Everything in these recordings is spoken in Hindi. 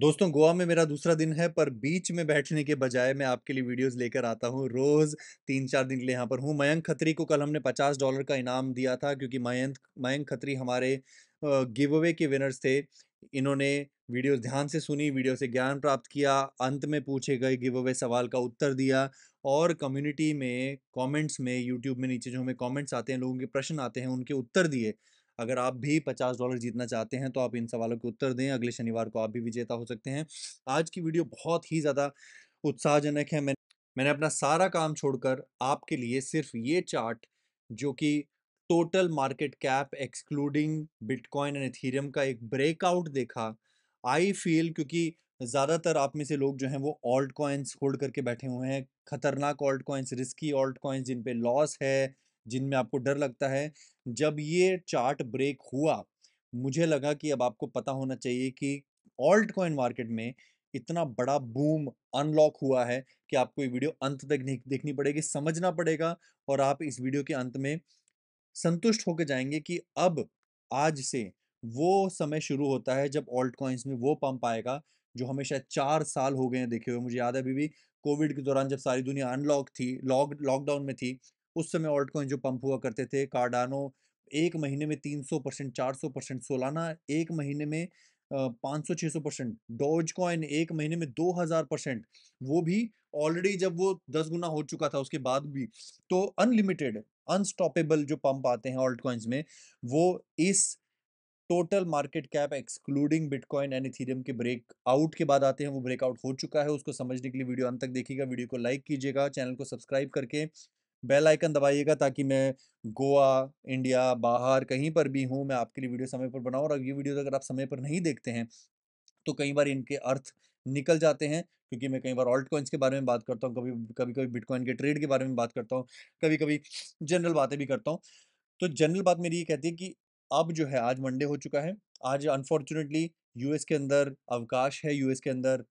दोस्तों गोवा में मेरा दूसरा दिन है पर बीच में बैठने के बजाय मैं आपके लिए वीडियोस लेकर आता हूँ रोज़ तीन चार दिन के लिए यहाँ पर हूँ मयंक खत्री को कल हमने पचास डॉलर का इनाम दिया था क्योंकि मयंक मयंक खत्री हमारे गिव अवे के विनर्स थे इन्होंने वीडियोस ध्यान से सुनी वीडियो से ज्ञान प्राप्त किया अंत में पूछे गए गिव अवे सवाल का उत्तर दिया और कम्युनिटी में कमेंट्स में यूट्यूब में नीचे जो हमें कमेंट्स आते हैं लोगों के प्रश्न आते हैं उनके उत्तर दिए अगर आप भी पचास डॉलर जीतना चाहते हैं तो आप इन सवालों के उत्तर दें अगले शनिवार को आप भी विजेता हो सकते हैं आज की वीडियो बहुत ही ज़्यादा उत्साहजनक है मैं मैंने अपना सारा काम छोड़कर आपके लिए सिर्फ ये चार्ट जो कि total market cap excluding bitcoin and Ethereum का एक ब्रेकआउट देखा आई फील क्योंकि ज़्यादातर आप में से लोग जो हैं वो ऑल्ट कॉइन्स होल्ड करके बैठे हुए हैं खतरनाक altcoins risky altcoins जिन पे लॉस है जिनमें आपको डर लगता है जब ये चार्ट ब्रेक हुआ मुझे लगा कि अब आपको पता होना चाहिए कि ऑल्ट कॉइन मार्केट में इतना बड़ा बूम अनलॉक हुआ है कि आपको ये वीडियो अंत तक देखनी पड़ेगी समझना पड़ेगा और आप इस वीडियो के अंत में संतुष्ट होकर जाएंगे कि अब आज से वो समय शुरू होता है जब ऑल्ट कॉइन्स में वो पंप आएगा जो हमेशा चार साल हो गए हैं देखे हुए मुझे याद है अभी भी कोविड के दौरान जब सारी दुनिया अनलॉक थी लॉक लॉकडाउन में थी उस समय ऑल्ट कॉइन जो पंप हुआ करते थे कार्डानो एक महीने में 300 परसेंट चार परसेंट सोलाना एक महीने में पाँच सौ छः सौ परसेंट डॉज कॉइन एक महीने में दो हज़ार परसेंट वो भी ऑलरेडी जब वो दस गुना हो चुका था उसके बाद भी तो अनलिमिटेड अनस्टॉपेबल जो पंप आते हैं ऑल्ट कॉइन्स में वो इस total market cap excluding bitcoin and Ethereum के ब्रेक आउट के बाद आते हैं वो ब्रेकआउट हो चुका है उसको समझने के लिए वीडियो अंत तक देखिएगा वीडियो को लाइक कीजिएगा चैनल को सब्सक्राइब करके बेल आइकन दबाइएगा ताकि मैं गोवा इंडिया बाहर कहीं पर भी हूँ मैं आपके लिए वीडियो समय पर बनाऊँ और ये वीडियो तो अगर आप समय पर नहीं देखते हैं तो कई बार इनके अर्थ निकल जाते हैं क्योंकि मैं कई बार ऑल्ट कॉइन्स के बारे में बात करता हूँ कभी कभी कभी बिटकॉइन के ट्रेड के बारे में बात करता हूँ कभी कभी जनरल बातें भी करता हूँ तो जनरल बात मेरी ये कहती है कि अब जो है आज मंडे हो चुका है आज अनफॉर्चुनेटली यूएस के अंदर अवकाश है यूएस के अंदर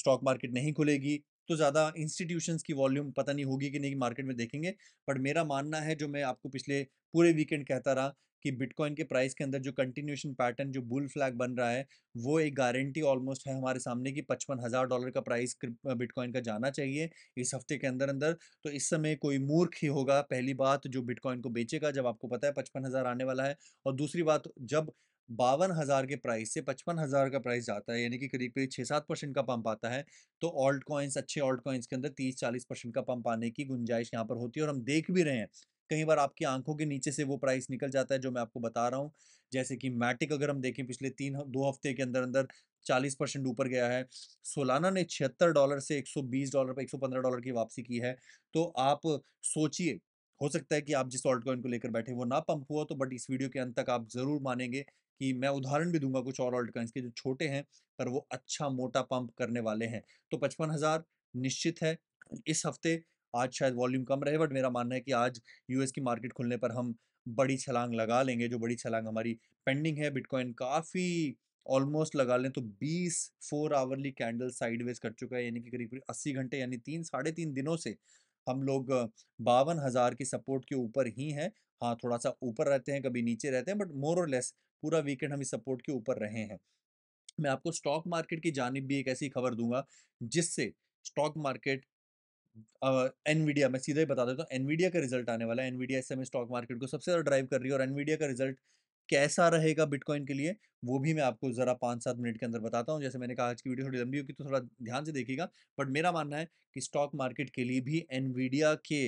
स्टॉक मार्केट नहीं खुलेगी तो ज़्यादा इंस्टीट्यूशंस की वॉल्यूम पता नहीं होगी कि नहीं मार्केट में देखेंगे बट मेरा मानना है जो मैं आपको पिछले पूरे वीकेंड कहता रहा कि बिटकॉइन के प्राइस के अंदर जो कंटिन्यूशन पैटर्न जो बुल फ्लैग बन रहा है वो एक गारंटी ऑलमोस्ट है हमारे सामने कि पचपन हज़ार डॉलर का प्राइस बिटकॉइन का जाना चाहिए इस हफ्ते के अंदर अंदर तो इस समय कोई मूर्ख ही होगा पहली बात जो बिटकॉइन को बेचेगा जब आपको पता है पचपन हज़ार आने वाला है और दूसरी बात जब बावन हज़ार के प्राइस से पचपन हज़ार का प्राइस जाता है यानी कि करीब करीब छः सात परसेंट का पंप आता है तो ऑल्ट कॉइन्स अच्छे ऑल्ट कॉइन्स के अंदर तीस चालीस परसेंट का पंप आने की गुंजाइश यहाँ पर होती है और हम देख भी रहे हैं कई बार आपकी आंखों के नीचे से वो प्राइस निकल जाता है जो मैं आपको बता रहा हूँ जैसे कि मैटिक अगर हम देखें पिछले तीन दो हफ्ते के अंदर अंदर चालीस परसेंट ऊपर गया है सोलाना ने छिहत्तर डॉलर से एक सौ बीस डॉलर पर एक सौ पंद्रह डॉलर की वापसी की है तो आप सोचिए हो सकता है कि आप जिस ऑल्ट कॉइन को लेकर बैठे वो ना पंप हुआ तो बट इस वीडियो के अंत तक आप ज़रूर मानेंगे कि मैं उदाहरण भी दूंगा कुछ और ऑल्ट कॉइन्स के जो छोटे हैं पर वो अच्छा मोटा पंप करने वाले हैं तो पचपन हज़ार निश्चित है इस हफ्ते आज शायद वॉल्यूम कम रहे बट मेरा मानना है कि आज यूएस की मार्केट खुलने पर हम बड़ी छलांग लगा लेंगे जो बड़ी छलांग हमारी पेंडिंग है बिटकॉइन काफ़ी ऑलमोस्ट लगा लें तो बीस फोर आवरली कैंडल साइडवेज कर चुका है यानी कि करीब करीब अस्सी घंटे यानी तीन साढ़े तीन दिनों से हम लोग बावन हज़ार की सपोर्ट के ऊपर ही हैं हाँ थोड़ा सा ऊपर रहते हैं कभी नीचे रहते हैं बट मोर और लेस पूरा वीकेंड हम इस सपोर्ट के ऊपर रहे हैं मैं आपको स्टॉक मार्केट की जानब भी एक ऐसी खबर दूंगा जिससे स्टॉक मार्केट एनवीडिया uh, मैं सीधे बता देता हूँ एनवीडिया का रिजल्ट आने वाला है एनवीडिया इस समय स्टॉक मार्केट को सबसे ज़्यादा ड्राइव कर रही है और एनवीडिया का रिजल्ट कैसा रहेगा बिटकॉइन के लिए वो भी मैं आपको ज़रा पाँच सात मिनट के अंदर बताता हूँ जैसे मैंने कहा आज की वीडियो थोड़ी लंबी होगी तो थोड़ा ध्यान से देखिएगा बट मेरा मानना है कि स्टॉक मार्केट के लिए भी एनवीडिया के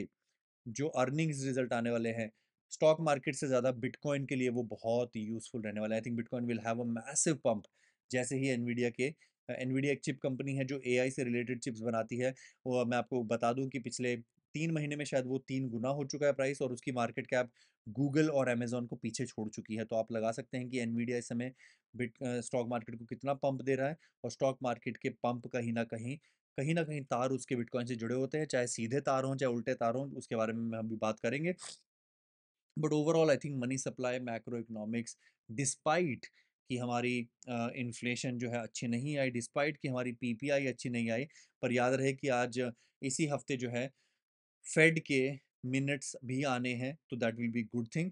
जो अर्निंग्स रिजल्ट आने वाले हैं स्टॉक मार्केट से ज़्यादा बिटकॉइन के लिए वो बहुत यूज़फुल रहने वाला है I think bitcoin will have a massive pump जैसे ही एनवीडिया के एनवीडिया एक चिप कंपनी है जो एआई से रिलेटेड चिप्स बनाती है वो मैं आपको बता दूं कि पिछले तीन महीने में शायद वो तीन गुना हो चुका है प्राइस और उसकी मार्केट कैप गूगल और अमेजोन को पीछे छोड़ चुकी है तो आप लगा सकते हैं कि एनवीडिया इस समय बिट स्टॉक मार्केट को कितना पंप दे रहा है और स्टॉक मार्केट के पंप कहीं ना कहीं कहीं ना कहीं तार उसके बिटकॉइन से जुड़े होते हैं चाहे सीधे तार हों चाहे उल्टे तार हों उसके बारे में हम भी बात करेंगे but overall I think money supply macroeconomics despite कि हमारी इन्फ्लेशन uh, जो है अच्छी नहीं आई डिस्पाइट कि हमारी पीपीआई अच्छी नहीं आई पर याद रहे कि आज इसी हफ्ते जो है फेड के मिनट्स भी आने हैं तो that will be good thing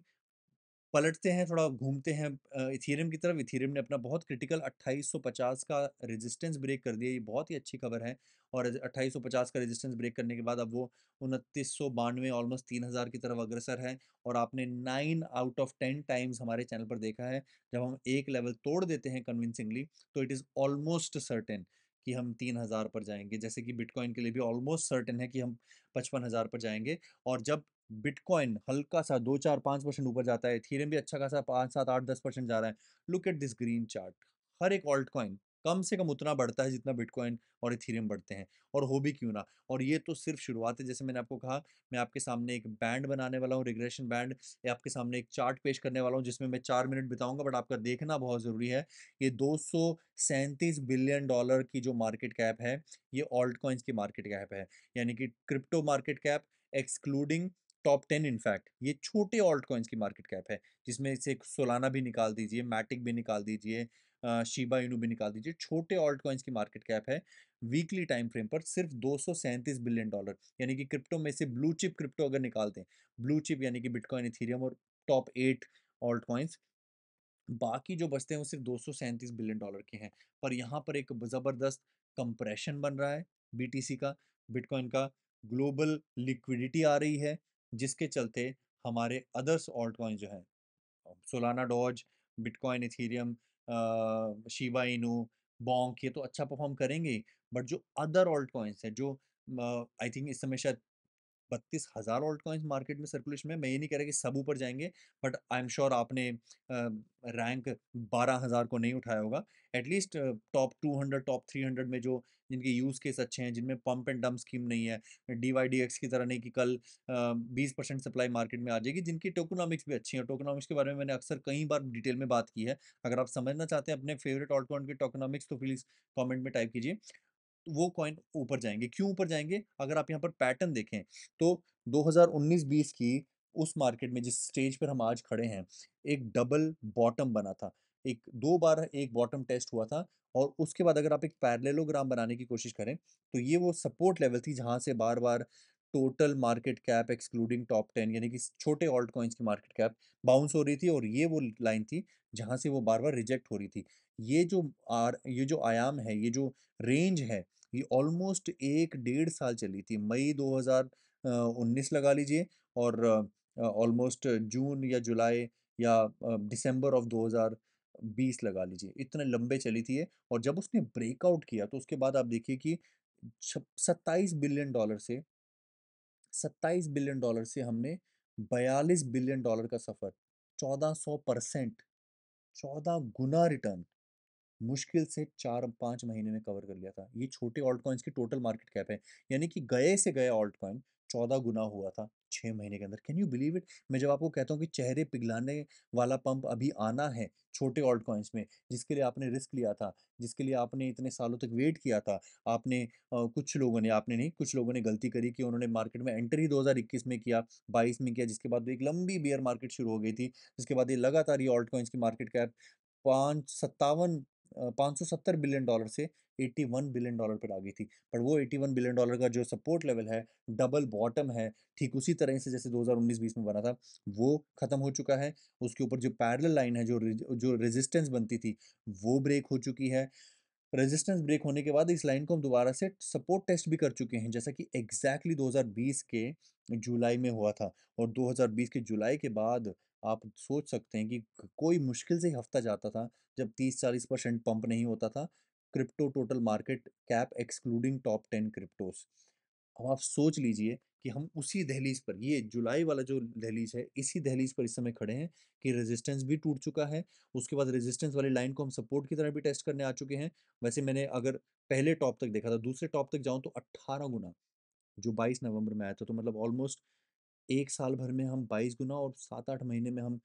पलटते हैं थोड़ा घूमते हैं इथेरियम की तरफ इथेरियम ने अपना बहुत क्रिटिकल 2850 का रेजिस्टेंस ब्रेक कर दिया ये बहुत ही अच्छी खबर है और 2850 का रेजिस्टेंस ब्रेक करने के बाद अब वो उनतीस सौ बानवे ऑलमोस्ट तीन हज़ार की तरफ अग्रसर है और आपने nine out of ten times हमारे चैनल पर देखा है जब हम एक लेवल तोड़ देते हैं कन्विंसिंगली तो इट इज़ ऑलमोस्ट सर्टेन कि हम तीन हज़ार पर जाएंगे जैसे कि बिटकॉइन के लिए भी ऑलमोस्ट सर्टेन है कि हम पचपन हज़ार पर जाएंगे और जब बिटकॉइन हल्का सा दो चार पाँच परसेंट ऊपर जाता है थीरम भी अच्छा खासा पाँच सात आठ दस परसेंट जा रहा है look at this green chart हर एक ऑल्ट कॉइन कम से कम उतना बढ़ता है जितना बिटकॉइन और इथेरियम बढ़ते हैं और हो भी क्यों ना और ये तो सिर्फ शुरुआत है जैसे मैंने आपको कहा मैं आपके सामने एक बैंड बनाने वाला हूँ रिग्रेशन बैंड या आपके सामने एक चार्ट पेश करने वाला हूँ जिसमें मैं चार मिनट बिताऊंगा बट आपका देखना बहुत ज़रूरी है ये दो बिलियन डॉलर की जो मार्केट कैप है ये ऑल्ट कॉइन्स की मार्केट कैप है यानी कि crypto market cap excluding top ten in fact ये छोटे ऑल्ट कॉइन्स की मार्केट कैप है जिसमें से सोलाना भी निकाल दीजिए मैटिक भी निकाल दीजिए शीबा इनू भी निकाल दीजिए छोटे ऑल्ट कॉइन्स की मार्केट कैप है वीकली टाइम फ्रेम पर सिर्फ दो बिलियन डॉलर यानी कि क्रिप्टो में से ब्लू चिप क्रिप्टो अगर निकालते हैं ब्लू चिप यानी कि बिटकॉइन इथीरियम और टॉप एट ऑल्ट कॉइन्स बाकी जो बचते हैं वो सिर्फ दो बिलियन डॉलर के हैं पर यहाँ पर एक ज़बरदस्त कंप्रेशन बन रहा है बी का बिटकॉइन का ग्लोबल लिक्विडिटी आ रही है जिसके चलते हमारे अदर्स ऑल्ट कॉइन जो हैं Solana Doge bitcoin Ethereum Shiba Inu Bonk ये तो अच्छा परफॉर्म करेंगे बट जो अदर ऑल्ट कॉइन्स है जो आई थिंक इस समय शायद बत्तीस हज़ार ऑल्ट कॉइन्स मार्केट में सर्कुलेशन में मैं ये नहीं कह रहा कि सब ऊपर जाएंगे बट आई एम श्योर आपने रैंक बारह हज़ार को नहीं उठाया होगा at least top two hundred top three hundred में जो जिनके यूज़ केस अच्छे हैं जिनमें पम्प एंड डम्प स्कीम नहीं है डी वाई डी एक्स की तरह नहीं कि कल बीस परसेंट सप्लाई मार्केट में आ जाएगी जिनकी टोकोनॉमिक्स भी अच्छी है टोकोनॉमिक्स के बारे में मैंने अक्सर कई बार डिटेल में बात की है अगर आप समझना चाहते हैं अपने फेवरेट ऑल्ट कॉइन की टोकोनॉमिक्स तो प्लीज़ कॉमेंट में टाइप कीजिए वो कॉइन ऊपर जाएंगे क्यों ऊपर जाएंगे अगर आप यहाँ पर पैटर्न देखें तो 2019-20 की उस मार्केट में जिस स्टेज पर हम आज खड़े हैं एक डबल बॉटम बना था एक दो बार एक बॉटम टेस्ट हुआ था और उसके बाद अगर आप एक पैरलेलोग्राम बनाने की कोशिश करें तो ये वो सपोर्ट लेवल थी जहाँ से बार बार total market cap excluding top ten यानी कि छोटे ऑल्ट कॉइन्स की मार्केट कैप बाउंस हो रही थी और ये वो लाइन थी जहाँ से वो बार बार रिजेक्ट हो रही थी ये जो आर ये जो आयाम है ये जो रेंज है ये ऑलमोस्ट एक डेढ़ साल चली थी मई 2019 लगा लीजिए और ऑलमोस्ट जून या जुलाई या दिसंबर ऑफ 2020 लगा लीजिए इतने लंबे चली थी ये और जब उसने ब्रेकआउट किया तो उसके बाद आप देखिए कि सत्ताईस बिलियन डॉलर से सत्ताईस बिलियन डॉलर से हमने बयालीस बिलियन डॉलर का सफ़र चौदह सौ परसेंट चौदह गुना रिटर्न मुश्किल से चार पाँच महीने में कवर कर लिया था ये छोटे ऑल्ट कॉइन्स की टोटल मार्केट कैप है यानी कि गए से गए ऑल्ट कॉइन चौदह गुना हुआ था छः महीने के अंदर कैन यू बिलीव इट मैं जब आपको कहता हूँ कि चेहरे पिघलाने वाला पंप अभी आना है छोटे ऑल्ट कॉइन्स में जिसके लिए आपने रिस्क लिया था जिसके लिए आपने इतने सालों तक वेट किया था आपने आ, कुछ लोगों ने आपने नहीं कुछ लोगों ने गलती करी कि उन्होंने मार्केट में एंट्री ही 2021 में किया 22 में किया जिसके बाद एक लंबी बियर मार्केट शुरू हो गई थी जिसके बाद ये लगातार ये ऑल्ट कॉइन्स की मार्केट कैप पाँच सत्तावन 570 बिलियन डॉलर से 81 बिलियन डॉलर पर आ गई थी पर वो 81 बिलियन डॉलर का जो सपोर्ट लेवल है डबल बॉटम है ठीक उसी तरह से जैसे 2019-20 में बना था वो ख़त्म हो चुका है उसके ऊपर जो पैरल लाइन है जो जो रेजिस्टेंस बनती थी वो ब्रेक हो चुकी है रेजिस्टेंस ब्रेक होने के बाद इस लाइन को हम दोबारा से सपोर्ट टेस्ट भी कर चुके हैं जैसा कि एग्जैक्टली exactly 2020 के जुलाई में हुआ था और 2020 के जुलाई के बाद आप सोच सकते हैं कि कोई मुश्किल से हफ्ता जाता था जब 30-40 परसेंट पंप नहीं होता था crypto total market cap excluding top ten cryptos अब आप सोच लीजिए कि हम उसी दहलीज पर ये जुलाई वाला जो दहलीज है इसी दहलीज पर इस समय खड़े हैं कि रेजिस्टेंस भी टूट चुका है उसके बाद रेजिस्टेंस वाली लाइन को हम सपोर्ट की तरह भी टेस्ट करने आ चुके हैं वैसे मैंने अगर पहले टॉप तक देखा था दूसरे टॉप तक जाऊँ तो अट्ठारह गुना जो बाईस नवंबर में आया था तो मतलब ऑलमोस्ट एक साल भर में हम बाईस गुना और सात आठ महीने में हम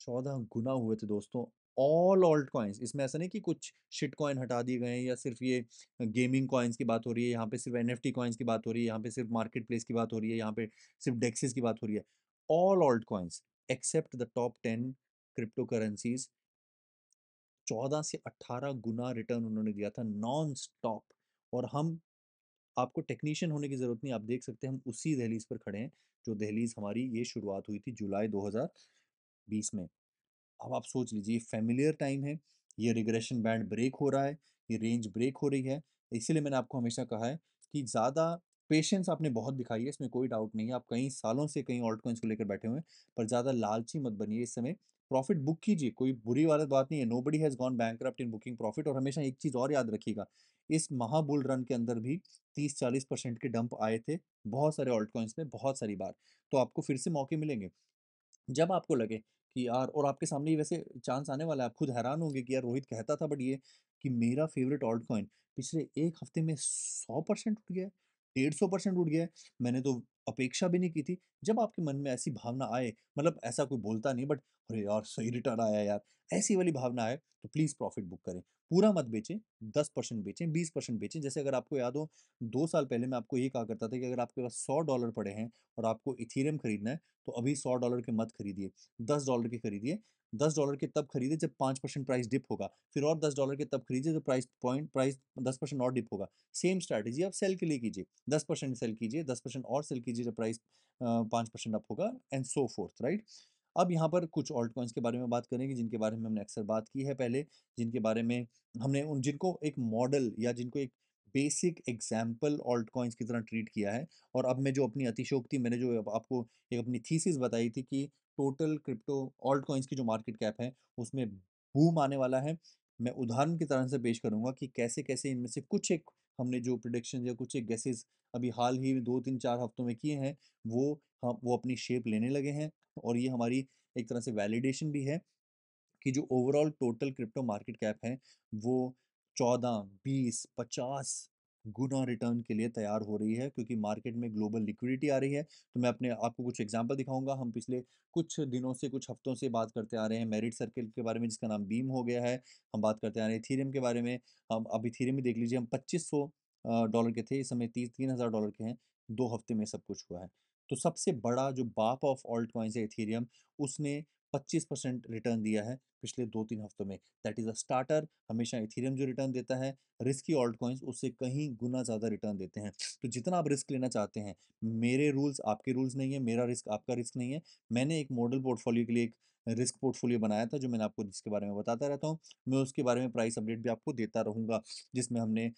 चौदह गुना हुए थे दोस्तों ऑल ऑल्ट कॉइन्स इसमें ऐसा नहीं कि कुछ शिट कॉइन हटा दिए गए हैं या सिर्फ ये गेमिंग कॉइन्स की बात हो रही है यहाँ पे सिर्फ एन एफ कॉइन्स की बात हो रही है यहाँ पे सिर्फ मार्केट प्लेस की बात हो रही है यहाँ पे सिर्फ डेक्सिस की बात हो रही है all altcoins except the top ten cryptocurrencies चौदह से अट्ठारह गुना रिटर्न उन्होंने दिया था नॉन स्टॉप और हम आपको टेक्नीशियन होने की ज़रूरत नहीं आप देख सकते हैं हम उसी दहलीज़ पर खड़े हैं जो दहलीज़ हमारी ये शुरुआत हुई थी जुलाई 2020 में अब आप सोच लीजिए फेमिलियर टाइम है ये रिग्रेशन बैंड ब्रेक हो रहा है ये रेंज ब्रेक हो रही है इसीलिए मैंने आपको हमेशा कहा है कि ज़्यादा पेशेंस आपने बहुत दिखाई है इसमें कोई डाउट नहीं है आप कई सालों से कई ऑल्ट को लेकर बैठे हुए हैं पर ज़्यादा लालची मत बनिए इस समय प्रॉफिट बुक कीजिए कोई बुरी वाली बात नहीं है nobody has gone bank in booking profit और हमेशा एक चीज़ और याद रखिएगा इस महाबुल रन के अंदर भी 30-40 परसेंट के डंप आए थे बहुत सारे ऑल्ट कॉइन्स में बहुत सारी बार तो आपको फिर से मौके मिलेंगे जब आपको लगे कि यार और आपके सामने ही वैसे चांस आने वाला है आप खुद हैरान होंगे कि यार रोहित कहता था बट ये कि मेरा फेवरेट ऑल्ट कॉइन पिछले एक हफ्ते में सौ परसेंट उठ गया डेढ़ सौ परसेंट उठ गया मैंने तो अपेक्षा भी नहीं की थी जब आपके मन में ऐसी भावना आए मतलब ऐसा कोई बोलता नहीं बट अरे यार सही रिटर्न आया यार ऐसी वाली भावना आए तो प्लीज़ प्रॉफिट बुक करें पूरा मत बेचें दस परसेंट बेचें बीस परसेंट बेचें जैसे अगर आपको याद हो दो साल पहले मैं आपको ये कहा करता था कि अगर आपके पास सौ डॉलर पड़े हैं और आपको इथीरियम खरीदना है तो अभी सौ डॉलर के मत खरीदिए दस डॉलर के खरीदिए दस डॉलर के तब खरीदे जब पाँच परसेंट प्राइस डिप होगा फिर और दस डॉलर के तब खरीदिए जब प्राइस पॉइंट प्राइस दस परसेंट और डिप होगा सेम स्ट्रैटेजी आप सेल के लिए कीजिए दस परसेंट सेल कीजिए दस परसेंट और सेल कीजिए लीजिए जब प्राइस पाँच परसेंट अप होगा एंड सो फोर्थ राइट अब यहाँ पर कुछ ऑल्ट कॉइन्स के बारे में बात करेंगे जिनके बारे में हमने अक्सर बात की है पहले जिनके बारे में हमने उन जिनको एक मॉडल या जिनको एक बेसिक एग्जाम्पल ऑल्ट कॉइन्स की तरह ट्रीट किया है और अब मैं जो अपनी अतिशोक्ति मैंने जो आपको एक अपनी थीसिस बताई थी कि टोटल क्रिप्टो ऑल्ट कॉइन्स की जो मार्केट कैप है उसमें बूम आने वाला है मैं उदाहरण की तरह से पेश करूंगा कि कैसे कैसे इनमें से कुछ एक हमने जो प्रोडिक्शन या कुछ एक गैसेज अभी हाल ही में दो तीन चार हफ्तों में किए हैं वो हम वो अपनी शेप लेने लगे हैं और ये हमारी एक तरह से वैलिडेशन भी है कि जो overall total crypto market cap है वो चौदह बीस पचास गुना रिटर्न के लिए तैयार हो रही है क्योंकि मार्केट में ग्लोबल लिक्विडिटी आ रही है तो मैं अपने आपको कुछ एग्जाम्पल दिखाऊंगा हम पिछले कुछ दिनों से कुछ हफ्तों से बात करते आ रहे हैं मेरिट सर्किल के बारे में जिसका नाम बीम हो गया है हम बात करते आ रहे हैं थीरियम के बारे में हम अभी थीरियम ही देख लीजिए हम पच्चीस डॉलर के थे इस समय तीस तीन हज़ार डॉलर के हैं दो हफ्ते में सब कुछ हुआ है तो सबसे बड़ा जो बाप ऑफ ऑल्ट कॉइंस है इथेरियम उसने 25 परसेंट रिटर्न दिया है पिछले दो तीन हफ्तों में दैट इज़ अ स्टार्टर हमेशा इथेरियम जो रिटर्न देता है रिस्की ऑल्ट कॉइंस उससे कहीं गुना ज़्यादा रिटर्न देते हैं तो जितना आप रिस्क लेना चाहते हैं मेरे रूल्स आपके रूल्स नहीं है मेरा रिस्क आपका रिस्क नहीं है मैंने एक मॉडल पोर्टफोलियो के लिए एक रिस्क पोर्टफोलियो बनाया था जो मैंने आपको जिसके बारे में बताता रहता हूँ मैं उसके बारे में प्राइस अपडेट भी आपको देता रहूँगा जिसमें हमने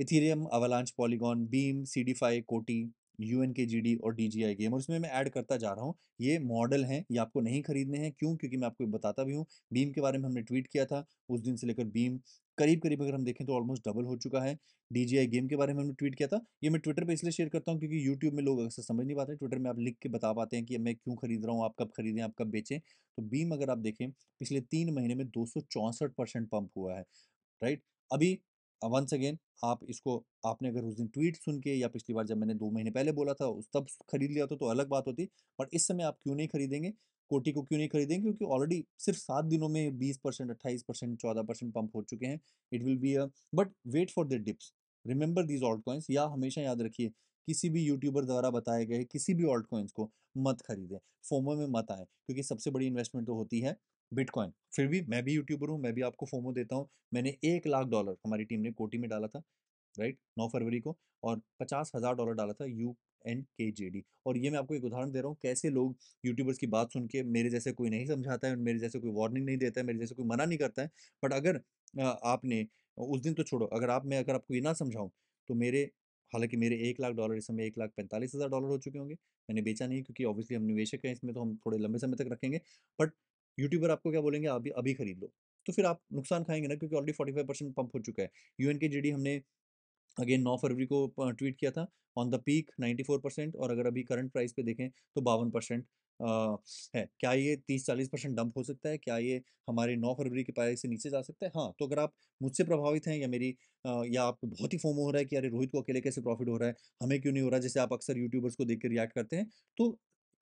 Ethereum Avalanche Polygon Beam C D five Coti U N K G D और डी जी आई गेम और इसमें मैं ऐड करता जा रहा हूँ ये मॉडल हैं ये आपको नहीं खरीदने हैं क्यों क्योंकि मैं आपको बताता भी हूँ बीम के बारे में हमने ट्वीट किया था उस दिन से लेकर बीम करीब करीब अगर हम देखें तो ऑलमोस्ट डबल हो चुका है डी गेम के बारे में हमने ट्वीट किया था ये मैं ट्विटर पर इसलिए शेयर करता हूँ क्योंकि यूट्यूब में लोग अक्सर समझ नहीं पाते ट्विटर में आप लिख के बता पाते हैं कि मैं क्यों खरीद रहा हूँ आप कब खरीदें आप कब बेचें तो बीम अगर आप देखें पिछले तीन महीने में दो परसेंट पंप हुआ है राइट अभी वंस अगेन आप इसको आपने अगर उस दिन ट्वीट सुन के या पिछली बार जब मैंने दो महीने पहले बोला था उस तब खरीद लिया था तो अलग बात होती बट इस समय आप क्यों नहीं खरीदेंगे कोटी को क्यों नहीं खरीदेंगे क्योंकि ऑलरेडी सिर्फ सात दिनों में बीस परसेंट अट्ठाईस परसेंट चौदह परसेंट पंप हो चुके हैं it will be a but wait for the dips remember these altcoins या हमेशा याद रखिए किसी भी यूट्यूबर द्वारा बताए गए किसी भी ऑल्ट कॉइन्स को मत खरीदें फोमो में मत आए क्योंकि सबसे बड़ी इन्वेस्टमेंट तो होती है बिटकॉइन फिर भी मैं भी यूट्यूबर हूँ मैं भी आपको फोमो देता हूँ मैंने एक लाख डॉलर हमारी टीम ने कोटी में डाला था राइट नौ फरवरी को और पचास हज़ार डॉलर डाला था यू एन के जे डी और ये मैं आपको एक उदाहरण दे रहा हूँ कैसे लोग यूट्यूबर्स की बात सुन के मेरे जैसे कोई नहीं समझाता है मेरे जैसे कोई वार्निंग नहीं देता है मेरे जैसे कोई मना नहीं करता है बट अगर आपने उस दिन तो छोड़ो अगर आप मैं अगर आपको ये ना समझाऊँ तो मेरे हालांकि मेरे एक लाख डॉलर इस समय एक लाख पैंतालीस हज़ार डॉलर हो चुके होंगे मैंने बेचा नहीं क्योंकि ऑब्वियसली हम निवेशक हैं इसमें तो हम थोड़े लंबे समय तक रखेंगे बट यूट्यूबर आपको क्या बोलेंगे अभी अभी खरीद लो तो फिर आप नुकसान खाएंगे ना क्योंकि already forty five percent pump हो चुका है you N K G D हमने अगेन नौ फरवरी को ट्वीट किया था on the peak ninety four percent और अगर अभी करंट प्राइस पे देखें तो बावन परसेंट है क्या ये तीस चालीस परसेंट डंप हो सकता है क्या ये हमारे नौ फरवरी के प्राइस से नीचे जा सकता है हाँ तो अगर आप मुझसे प्रभावित हैं या मेरी आ, या आपको बहुत ही फोमो हो रहा है कि अरे रोहित को अकेले कैसे प्रॉफिट हो रहा है हमें क्यों नहीं हो रहा है जैसे आप अक्सर यूट्यूबर्स को देख के रिएक्ट करते हैं तो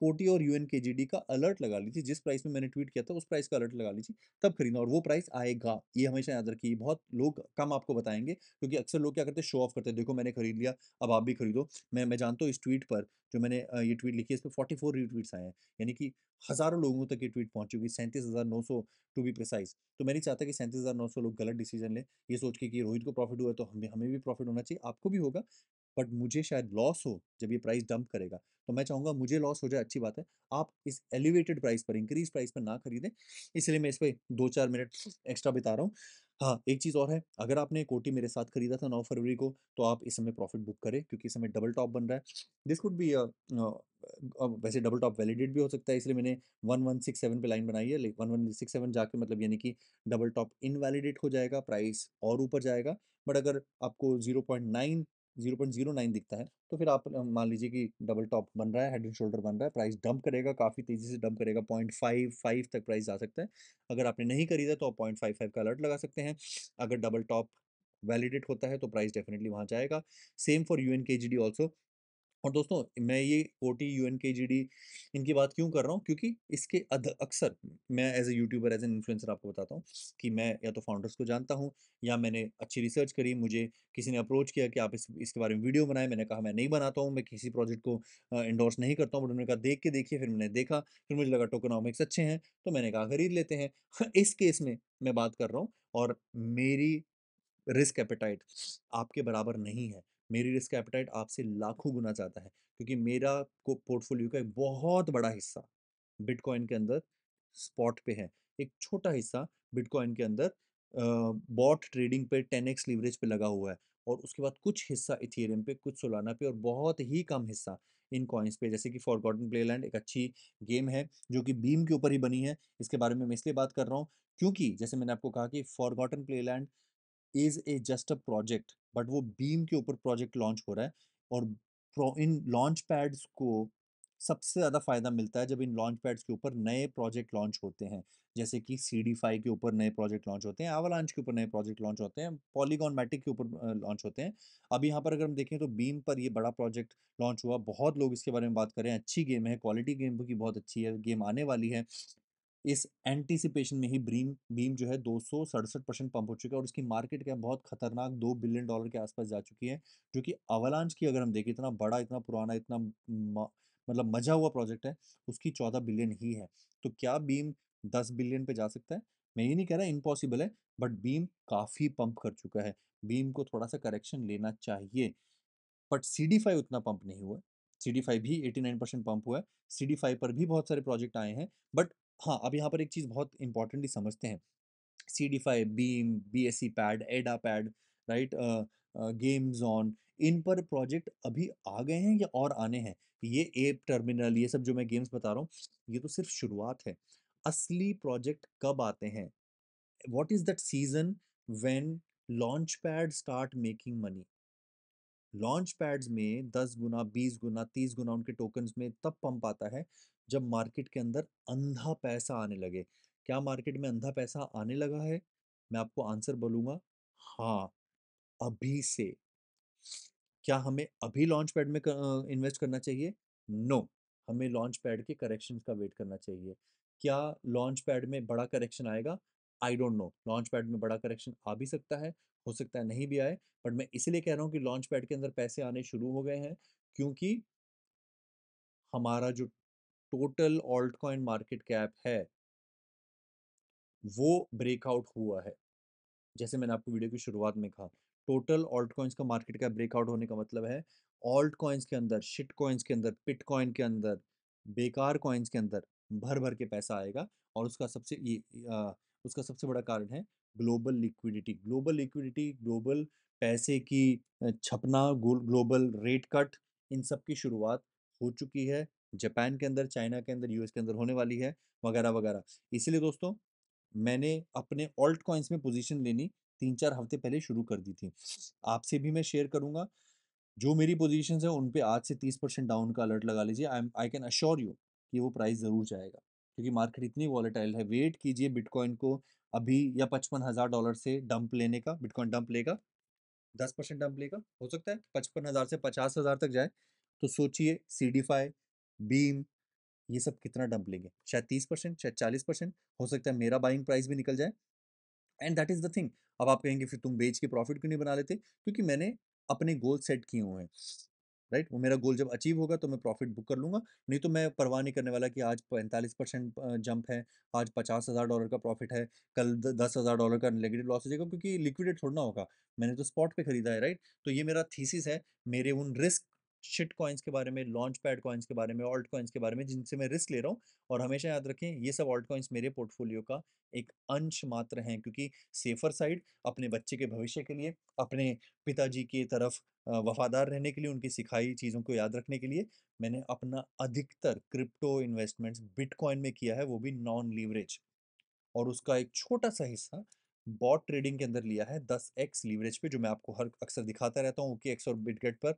कोटी और यूएन के का अलर्ट लगा लीजिए जिस प्राइस में मैंने ट्वीट किया था उस प्राइस का अलर्ट लगा लीजिए तब खरीदना और वो प्राइस आएगा ये हमेशा याद रखिए बहुत लोग कम आपको बताएंगे क्योंकि अक्सर लोग क्या करते हैं शो ऑफ करते हैं देखो मैंने खरीद लिया अब आप भी खरीदो मैं मैं जानता हूँ इस ट्वीट पर जो मैंने ये ट्वीट लिखी है इस पर फोर्टी फोर रीट्वीट्स आए हैं यानी कि हज़ारों लोगों तक ये ट्वीट पहुंच चुकी सैंतीस हज़ार नौ सौ टू बी प्रिसाइज तो मैं नहीं चाहता कि सैंतीस हज़ार नौ सौ लोग गलत डिसीजन लें ये सोच के कि रोहित को प्रॉफिट हुआ तो हमें हमें भी प्रॉफिट होना चाहिए आपको भी होगा बट मुझे शायद लॉस हो जब ये प्राइस डंप करेगा तो मैं चाहूँगा मुझे लॉस हो जाए अच्छी बात है आप इस एलिवेटेड प्राइस पर इंक्रीज प्राइस पर ना खरीदें इसलिए मैं इस पर दो चार मिनट एक्स्ट्रा बिता रहा हूँ हाँ एक चीज़ और है अगर आपने कोटी मेरे साथ खरीदा था नौ फरवरी को तो आप इस समय प्रॉफिट बुक करें क्योंकि इस समय डबल टॉप बन रहा है दिस कुड बी अब वैसे डबल टॉप वैलिडेट भी हो सकता है इसलिए मैंने वन वन सिक्स सेवन पर लाइन बनाई है वन वन सिक्स सेवन जाके मतलब यानी कि डबल टॉप इनवैलिडेट हो जाएगा प्राइस और ऊपर जाएगा बट अगर आपको zero point nine zero point zero nine दिखता है तो फिर आप मान लीजिए कि डबल टॉप बन रहा है हेड एंड शोल्डर बन रहा है प्राइस डंप करेगा काफ़ी तेज़ी से डंप करेगा पॉइंट फाइव फाइव तक प्राइस जा सकता है अगर आपने नहीं खरीदा तो आप पॉइंट फाइव फाइव का अलर्ट लगा सकते हैं अगर डबल टॉप वैलिडेट होता है तो प्राइस डेफिनेटली वहाँ जाएगा same for you N K G D also और दोस्तों मैं ये O T U N K G D इनकी बात क्यों कर रहा हूँ क्योंकि इसके अध अक्सर मैं as a YouTuber as an influencer आपको बताता हूँ कि मैं या तो फाउंडर्स को जानता हूँ या मैंने अच्छी रिसर्च करी मुझे किसी ने अप्रोच किया कि आप इस इसके बारे में वीडियो बनाएं मैंने कहा मैं नहीं बनाता हूँ मैं किसी प्रोजेक्ट को इंडोर्स नहीं करता हूँ बट उन्होंने कहा देख के देखिए फिर मैंने देखा फिर मुझे लगा टोकोनॉमिक्स अच्छे हैं तो मैंने कहा खरीद लेते हैं इस केस में मैं बात कर रहा हूँ और मेरी रिस्क एपेटाइट आपके बराबर नहीं है मेरी रिस्क एपिटाइट आपसे लाखों गुना ज़्यादा है क्योंकि मेरा को पोर्टफोलियो का एक बहुत बड़ा हिस्सा बिटकॉइन के अंदर स्पॉट पे है एक छोटा हिस्सा बिटकॉइन के अंदर बॉट ट्रेडिंग पे टेन एक्स लीवरेज पे लगा हुआ है और उसके बाद कुछ हिस्सा इथेरियम पे कुछ सोलाना पे और बहुत ही कम हिस्सा इन कॉइन्स पे जैसे कि फॉरगॉटन प्लेलैंड एक अच्छी गेम है जो कि बीम के ऊपर ही बनी है इसके बारे में मैं इसलिए बात कर रहा हूँ क्योंकि जैसे मैंने आपको कहा कि Forgotten Playland is a just a project but वो बीम के ऊपर प्रोजेक्ट लॉन्च हो रहा है और इन लॉन्च पैड्स को सबसे ज़्यादा फ़ायदा मिलता है जब इन लॉन्च पैड्स के ऊपर नए प्रोजेक्ट लॉन्च होते हैं जैसे कि सी डी फाइव के ऊपर नए प्रोजेक्ट लॉन्च होते हैं लॉन्च के ऊपर नए प्रोजेक्ट लॉन्च होते हैं पॉलीगॉन मैटिक के ऊपर लॉन्च होते हैं अब यहाँ पर अगर हम देखें तो बीम पर ये बड़ा प्रोजेक्ट लॉन्च हुआ बहुत लोग इसके बारे में बात करें अच्छी गेम है क्वालिटी गेम की बहुत अच्छी है गेम आने वाली है इस एंटीसिपेशन में ही ब्रीम बीम जो है दो परसेंट पंप हो चुका है और इसकी मार्केट क्या बहुत खतरनाक दो बिलियन डॉलर के आसपास जा चुकी है जो कि अवलांच की अगर हम देखें इतना बड़ा इतना पुराना इतना मतलब मजा हुआ प्रोजेक्ट है उसकी चौदह बिलियन ही है तो क्या बीम दस बिलियन पे जा सकता है मैं ये नहीं कह रहा इम्पॉसिबल है बट बीम काफ़ी पंप कर चुका है बीम को थोड़ा सा करेक्शन लेना चाहिए बट सी डी उतना पंप नहीं हुआ सी डी फाइव भी एटी नाइन परसेंट पंप हुआ है सी डी फाइव पर भी बहुत सारे प्रोजेक्ट आए हैं बट हाँ अब यहाँ पर एक चीज़ बहुत इंपॉर्टेंटली समझते हैं C D five Beam B S C pad Ada pad right game zone इन पर प्रोजेक्ट अभी आ गए हैं या और आने हैं ये एप टर्मिनल ये सब जो मैं गेम्स बता रहा हूँ ये तो सिर्फ शुरुआत है असली प्रोजेक्ट कब आते हैं what is that season when launch pad start making money launch pads में दस गुना बीस गुना तीस गुना उनके टोकन में तब पंप आता है जब मार्केट के अंदर अंधा पैसा आने लगे क्या मार्केट में अंधा पैसा आने लगा है मैं आपको आंसर बोलूंगा हाँ अभी से क्या हमें अभी लॉन्च पैड में इन्वेस्ट करना चाहिए नो हमें लॉन्च पैड के करेक्शन का वेट करना चाहिए क्या लॉन्च पैड में बड़ा करेक्शन आएगा I don't know launch pad में बड़ा करेक्शन आ भी सकता है हो सकता है नहीं भी आए बट मैं इसलिए कह रहा हूँ कि लॉन्च पैड के अंदर पैसे आने शुरू हो गए हैं क्योंकि हमारा जो total altcoin market cap है वो ब्रेकआउट हुआ है जैसे मैंने आपको वीडियो की शुरुआत में कहा टोटल ऑल्ट कॉइन्स का मार्केट कैप ब्रेकआउट होने का मतलब है ऑल्ट कॉइन्स के अंदर शिट कॉइन्स के अंदर पिट कॉइन के अंदर बेकार कॉइन्स के अंदर भर भर के पैसा आएगा और उसका सबसे ये आ, उसका सबसे बड़ा कारण है global liquidity global liquidity global पैसे की छपना ग्लोबल रेट कट इन सब की शुरुआत हो चुकी है जापान के अंदर चाइना के अंदर यूएस के अंदर होने वाली है वगैरह वगैरह इसीलिए दोस्तों मैंने अपने ऑल्ट कॉइन्स में पोजीशन लेनी तीन चार हफ्ते पहले शुरू कर दी थी आपसे भी मैं शेयर करूंगा जो मेरी पोजीशंस है उन पे आज से तीस परसेंट डाउन का अलर्ट लगा लीजिए I I can assure you कि वो प्राइस ज़रूर जाएगा क्योंकि मार्केट इतनी वॉलेटाइल है वेट कीजिए बिटकॉइन को अभी या पचपन हज़ार डॉलर से डंप लेने का बिटकॉइन डंप लेगा दस परसेंट डंप लेगा हो सकता है पचपन हज़ार से पचास हज़ार तक जाए तो सोचिए सी डी फाई बीम ये सब कितना डंप लेंगे शायद तीस परसेंट शायद चालीस परसेंट हो सकता है मेरा बाइंग प्राइस भी निकल जाए and that is the thing अब आप कहेंगे फिर तुम बेच के प्रॉफिट क्यों नहीं बना लेते क्योंकि मैंने अपने गोल सेट किए हुए हैं राइट वो मेरा गोल जब अचीव होगा तो मैं प्रॉफिट बुक कर लूँगा नहीं तो मैं परवाह नहीं करने वाला कि आज पैंतालीस परसेंट जंप है आज पचास हज़ार डॉलर का प्रॉफिट है कल दस हज़ार डॉलर का नेगेटिव लॉस हो जाएगा क्योंकि लिक्विडेट छोड़ना होगा मैंने तो स्पॉट पे खरीदा है राइट तो ये मेरा थीसिस है मेरे उन रिस्क शिट कॉइन्स के बारे में लॉन्च पैड कॉइन्स के बारे में ऑल्ट कॉइन्स के बारे में जिनसे मैं रिस्क ले रहा हूँ और हमेशा याद रखें ये सब ऑल्ट कॉइन्स मेरे पोर्टफोलियो का एक अंश मात्र हैं क्योंकि सेफर साइड अपने बच्चे के भविष्य के लिए अपने पिताजी की तरफ वफादार रहने के लिए उनकी सिखाई चीज़ों को याद रखने के लिए मैंने अपना अधिकतर क्रिप्टो इन्वेस्टमेंट्स बिटकॉइन में किया है वो भी नॉन लीवरेज और उसका एक छोटा सा हिस्सा बॉट ट्रेडिंग के अंदर लिया है दस एक्स लीवरेज पे जो मैं आपको हर अक्सर दिखाता रहता हूँ ओके एक्स और बिटगेट पर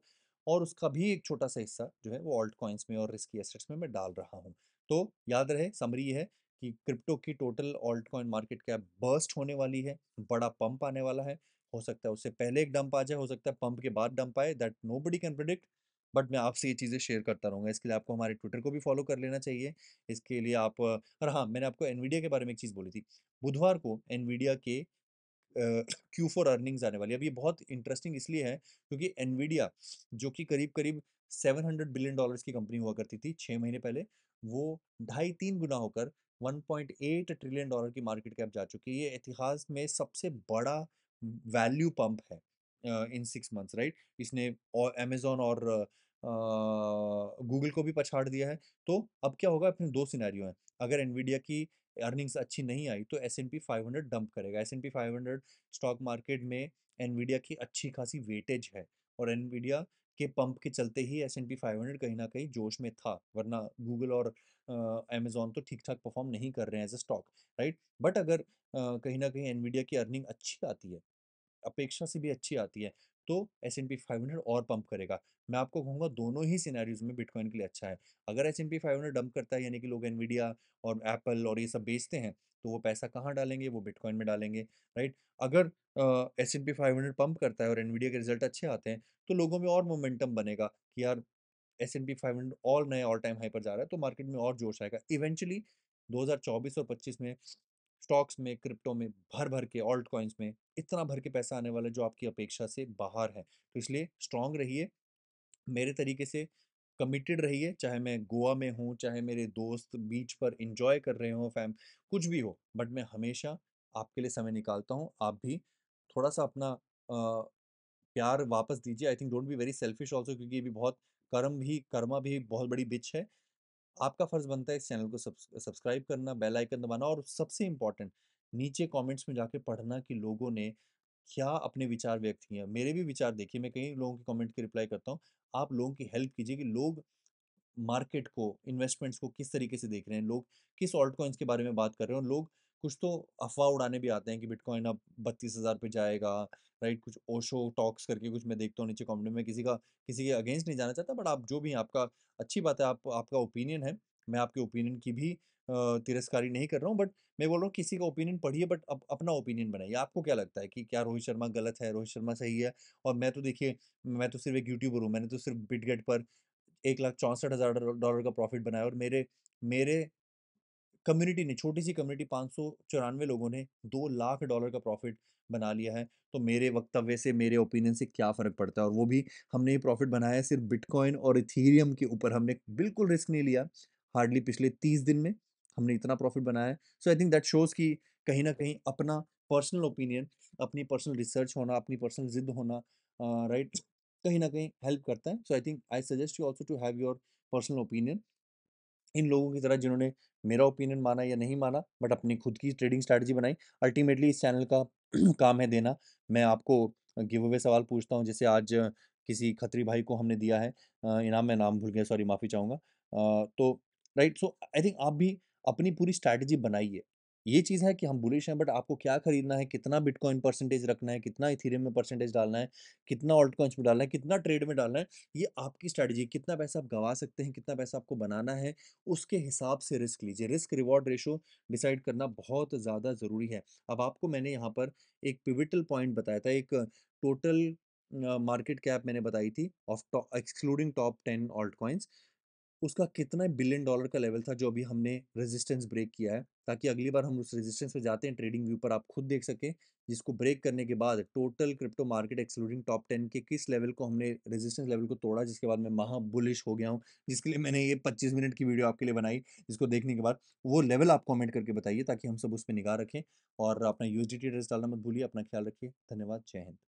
और उसका भी एक छोटा सा हिस्सा जो है वो ऑल्ट कॉइन्स में और रिस्की एसेट्स में मैं डाल रहा हूँ तो याद रहे समरी है कि क्रिप्टो की total altcoin market cap burst होने वाली है बड़ा पंप आने वाला है हो सकता है उससे पहले एक डंप आ जाए हो सकता है पंप के बाद डंप आए that nobody can predict but मैं आपसे ये चीज़ें शेयर करता रहूँगा इसके लिए आपको हमारे ट्विटर को भी फॉलो कर लेना चाहिए इसके लिए आप और हाँ मैंने आपको एनवीडिया के बारे में एक चीज़ बोली थी बुधवार को एनवीडिया के क्यू फोर अर्निंग्स आने वाली है अभी बहुत इंटरेस्टिंग इसलिए है क्योंकि एनवीडिया जो कि करीब करीब 700 बिलियन डॉलर्स की कंपनी हुआ करती थी छः महीने पहले वो ढाई तीन गुना होकर 1.8 ट्रिलियन डॉलर की मार्केट कैप जा चुकी है ये इतिहास में सबसे बड़ा वैल्यू पंप है इन सिक्स मंथ्स राइट इसने और अमेजोन और गूगल को भी पछाड़ दिया है तो अब क्या होगा अपने दो सिनेरियो हैं अगर एनवीडिया की अर्निंग्स अच्छी नहीं आई तो S and P five hundred dump करेगा S and P five hundred stock market में एनवीडिया की अच्छी खासी वेटेज है और एनवीडिया के पंप के चलते ही S and P five hundred कहीं ना कहीं जोश में था वरना गूगल और अमेजोन तो ठीक ठाक परफॉर्म नहीं कर रहे हैं as a stock right but अगर आ, कहीं ना कहीं एनवीडिया की अर्निंग अच्छी आती है अपेक्षा से भी अच्छी आती है तो S and P five hundred और पंप करेगा मैं आपको कहूँगा दोनों ही सिनेरियोज में बिटकॉइन के लिए अच्छा है अगर S and P five hundred dump करता है यानी कि लोग एनवीडिया और एप्पल और ये सब बेचते हैं तो वो पैसा कहाँ डालेंगे वो बिटकॉइन में डालेंगे राइट अगर S and P five hundred pump करता है और एनवीडिया के रिजल्ट अच्छे आते हैं तो लोगों में और मोमेंटम बनेगा कि यार S and P five hundred और नए ऑल टाइम हाई पर जा रहा है तो मार्केट में और जोश आएगा इवेंचुअली 2024 और 25 में स्टॉक्स में क्रिप्टो में भर भर के ऑल्ट कॉइन्स में इतना भर के पैसा आने वाला है जो आपकी अपेक्षा से बाहर है तो इसलिए स्ट्रांग रहिए मेरे तरीके से कमिटेड रहिए चाहे मैं गोवा में हूँ चाहे मेरे दोस्त बीच पर इंजॉय कर रहे हों फैम कुछ भी हो बट मैं हमेशा आपके लिए समय निकालता हूँ आप भी थोड़ा सा अपना आ, प्यार वापस दीजिए I think don't be very selfish also क्योंकि ये भी बहुत कर्म भी कर्मा भी बहुत बड़ी बिच है आपका फ़र्ज़ बनता है इस चैनल को सब्सक्राइब करना बेल आइकन दबाना और सबसे इम्पॉर्टेंट नीचे कमेंट्स में जाके पढ़ना कि लोगों ने क्या अपने विचार व्यक्त किए मेरे भी विचार देखिए मैं कई लोगों के कमेंट की रिप्लाई करता हूँ आप लोगों की हेल्प कीजिए कि लोग मार्केट को इन्वेस्टमेंट्स को किस तरीके से देख रहे हैं लोग किस ऑल्ट कॉइन्स के बारे में बात कर रहे हैं और लोग कुछ तो अफवाह उड़ाने भी आते हैं कि बिटकॉइन अब बत्तीस हज़ार पर जाएगा राइट कुछ ओशो टॉक्स करके कुछ मैं देखता हूँ नीचे कॉमेंट में किसी का किसी के अगेंस्ट नहीं जाना चाहता बट आप जो भी आपका अच्छी बात है आप आपका ओपिनियन है मैं आपके ओपिनियन की भी तिरस्कारी नहीं कर रहा हूँ बट मैं बोल रहा हूँ किसी का ओपिनियन पढ़िए बट अप, अपना ओपिनियन बनाइए आपको क्या लगता है कि क्या रोहित शर्मा गलत है रोहित शर्मा सही है और मैं तो देखिए मैं तो सिर्फ एक यूट्यूबर हूँ मैंने तो सिर्फ बिटगेट पर एक लाख चौंसठ हज़ार डॉलर का प्रॉफिट बनाया और मेरे मेरे कम्युनिटी ने छोटी सी कम्युनिटी पाँच सौ चौरानवे लोगों ने दो लाख डॉलर का प्रॉफिट बना लिया है तो मेरे वक्तव्य से मेरे ओपिनियन से क्या फ़र्क पड़ता है और वो भी हमने ये प्रॉफिट बनाया है सिर्फ बिटकॉइन और इथीरियम के ऊपर हमने बिल्कुल रिस्क नहीं लिया हार्डली पिछले तीस दिन में हमने इतना प्रॉफिट बनाया है so I think that shows कि कहीं ना कहीं अपना पर्सनल ओपिनियन अपनी पर्सनल रिसर्च होना अपनी पर्सनल जिद होना राइट uh, right? कहीं ना कहीं हेल्प करता है so I think I suggest you also to have your personal opinion इन लोगों की तरह जिन्होंने मेरा ओपिनियन माना या नहीं माना बट अपनी खुद की ट्रेडिंग स्ट्रैटेजी बनाई अल्टीमेटली इस चैनल का काम है देना मैं आपको गिव अवे सवाल पूछता हूँ जैसे आज किसी खत्री भाई को हमने दिया है इनाम मैं नाम भूल गया सॉरी माफ़ी चाहूँगा तो राइट सो आई थिंक आप भी अपनी पूरी स्ट्रैटेजी बनाइए ये चीज़ है कि हम बुलिश हैं बट आपको क्या खरीदना है कितना बिटकॉइन परसेंटेज रखना है कितना इथेरियम में परसेंटेज डालना है कितना ऑल्ट कॉइन्स में डालना है कितना ट्रेड में डालना है ये आपकी स्ट्रैटेजी कितना पैसा आप गवा सकते हैं कितना पैसा आपको बनाना है उसके हिसाब से रिस्क लीजिए रिस्क रिवॉर्ड रेशो डिसाइड करना बहुत ज़्यादा ज़रूरी है अब आपको मैंने यहाँ पर एक पिविटल पॉइंट बताया था एक टोटल मार्केट कैप मैंने बताई थी of top excluding top ten altcoins उसका कितना बिलियन डॉलर का लेवल था जो अभी हमने रेजिस्टेंस ब्रेक किया है ताकि अगली बार हम उस रेजिस्टेंस पे जाते हैं ट्रेडिंग व्यू पर आप खुद देख सकें जिसको ब्रेक करने के बाद total crypto market excluding top ten के किस लेवल को हमने रेजिस्टेंस लेवल को तोड़ा जिसके बाद मैं महा बुलिश हो गया हूँ जिसके लिए मैंने ये पच्चीस मिनट की वीडियो आपके लिए बनाई जिसको देखने के बाद वो लेवल आप कॉमेंट करके बताइए ताकि हम सब उस पर निगाह रखें और अपना यू डालना मत भूलिए अपना ख्याल रखिए धन्यवाद जय हिंद